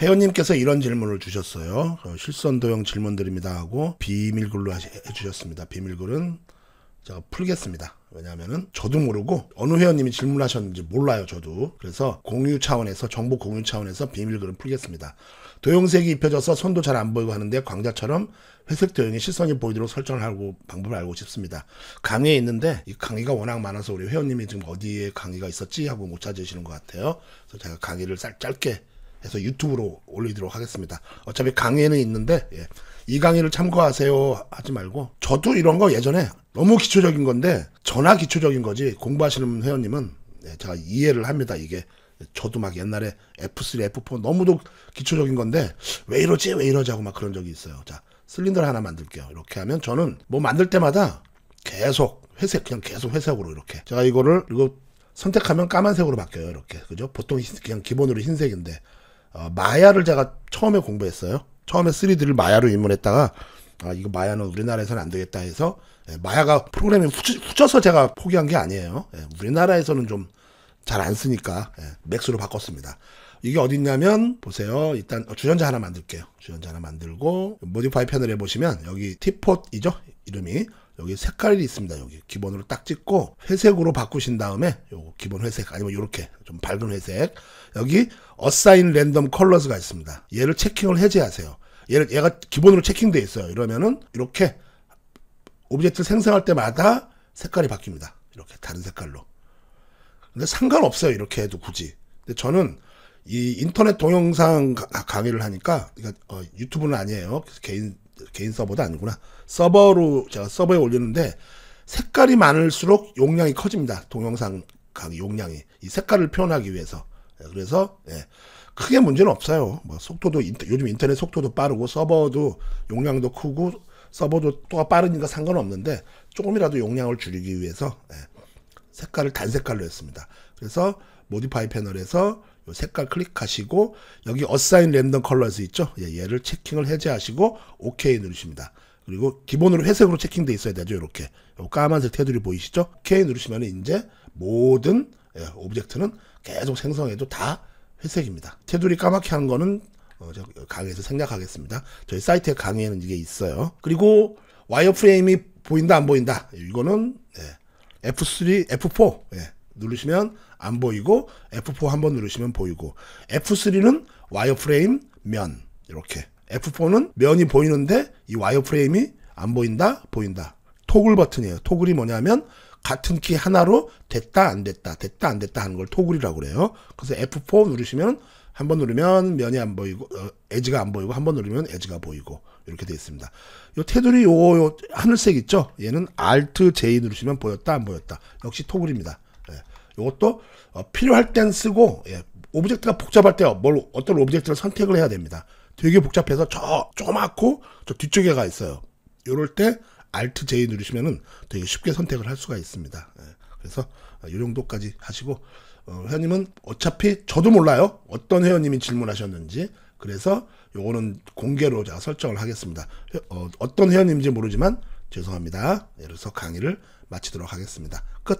회원님께서 이런 질문을 주셨어요. 어, 실선도형 질문드립니다 하고 비밀글로 해주셨습니다. 비밀글은 제가 풀겠습니다. 왜냐하면은 저도 모르고 어느 회원님이 질문하셨는지 몰라요. 저도 그래서 공유 차원에서 정보 공유 차원에서 비밀글은 풀겠습니다. 도형색이 입혀져서 손도 잘 안 보이고 하는데 광자처럼 회색 도형이 시선이 보이도록 설정을 하고 방법을 알고 싶습니다. 강의에 있는데 이 강의가 워낙 많아서 우리 회원님이 지금 어디에 강의가 있었지 하고 못 찾으시는 것 같아요. 그래서 제가 강의를 짧게 해서 유튜브로 올리도록 하겠습니다. 어차피 강의는 있는데 예. 이 강의를 참고하세요 하지 말고 저도 이런 거 예전에 너무 기초적인 건데 전화 기초적인 거지 공부하시는 회원님은 예, 제가 이해를 합니다. 이게 저도 막 옛날에 F3, F4 너무도 기초적인 건데 왜 이러지 왜 이러지 하고 막 그런 적이 있어요. 자슬린더를 하나 만들게요. 이렇게 하면 저는 뭐 만들 때마다 계속 회색 그냥 계속 회색으로 이렇게 제가 이거를 이거 선택하면 까만색으로 바뀌어요. 이렇게 그죠? 보통 그냥 기본으로 흰색인데 어, 마야를 제가 처음에 공부했어요. 처음에 3D를 마야로 입문했다가 아 이거 마야는 우리나라에서는 안 되겠다 해서 예, 마야가 프로그램에 후쳐, 서 제가 포기한 게 아니에요. 예, 우리나라에서는 좀 잘 안 쓰니까 예, 맥스로 바꿨습니다. 이게 어딨냐면 보세요. 일단 주전자 하나 만들게요. 주전자 하나 만들고 모디파이 패널에 보시면 여기 티포이죠 이름이 여기 색깔이 있습니다. 여기 기본으로 딱 찍고 회색으로 바꾸신 다음에 요 기본 회색 아니면 이렇게좀 밝은 회색 여기 어사인 랜덤 컬러스가 있습니다. 얘를 체킹을 해제하세요. 얘를 얘가 기본으로 체킹돼 있어요. 이러면은 이렇게 오브젝트 생성할 때마다 색깔이 바뀝니다. 이렇게 다른 색깔로. 근데 상관없어요. 이렇게 해도 굳이. 근데 저는 이 인터넷 동영상 아, 강의를 하니까 그러니까 어, 유튜브는 아니에요. 개인 개인 서버도 아니구나. 서버로 제가 서버에 올리는데 색깔이 많을수록 용량이 커집니다. 동영상 강의 용량이 이 색깔을 표현하기 위해서. 예, 그래서 예, 크게 문제는 없어요. 뭐 속도도 인터, 요즘 인터넷 속도도 빠르고 서버도 용량도 크고 서버도 또 빠르니까 상관없는데 조금이라도 용량을 줄이기 위해서 예, 색깔을 단색깔로 했습니다. 그래서 모디파이 패널에서 색깔 클릭하시고 여기 어사인 랜덤 컬러스 있죠? 예, 얘를 체킹을 해제하시고 OK 누르십니다. 그리고 기본으로 회색으로 체킹돼 있어야 되죠. 이렇게 까만색 테두리 보이시죠? OK 누르시면 이제 모든 오브젝트는 예, 계속 생성해도 다 회색입니다. 테두리 까맣게 한 거는 어, 강의에서 생략하겠습니다. 저희 사이트에 강의에는 이게 있어요. 그리고 와이어프레임이 보인다 안 보인다 이거는 예, F3, F4 예, 누르시면 안 보이고 F4 한번 누르시면 보이고 F3는 와이어프레임 면 이렇게 F4는 면이 보이는데 이 와이어프레임이 안 보인다 보인다 토글 버튼이에요. 토글이 뭐냐면 같은 키 하나로 됐다 안 됐다 됐다 안 됐다 하는 걸 토글이라고 그래요. 그래서 F4 누르시면 한 번 누르면 면이 안 보이고 어, 에지가 안 보이고 한 번 누르면 에지가 보이고 이렇게 되어 있습니다. 요 테두리 요, 요 하늘색 있죠? 얘는 Alt J 누르시면 보였다 안 보였다 역시 토글입니다. 예. 요것도 어, 필요할 땐 쓰고 예. 오브젝트가 복잡할 때뭘 어떤 오브젝트를 선택을 해야 됩니다. 되게 복잡해서 저 조맣고 저 뒤쪽에 가 있어요. 요럴 때 Alt J 누르시면은 되게 쉽게 선택을 할 수가 있습니다. 예, 그래서 이 어, 정도까지 하시고 어, 회원님은 어차피 저도 몰라요. 어떤 회원님이 질문하셨는지. 그래서 요거는 공개로 제가 설정을 하겠습니다. 어, 어떤 회원님인지 모르지만 죄송합니다. 예를 들어서 강의를 마치도록 하겠습니다. 끝.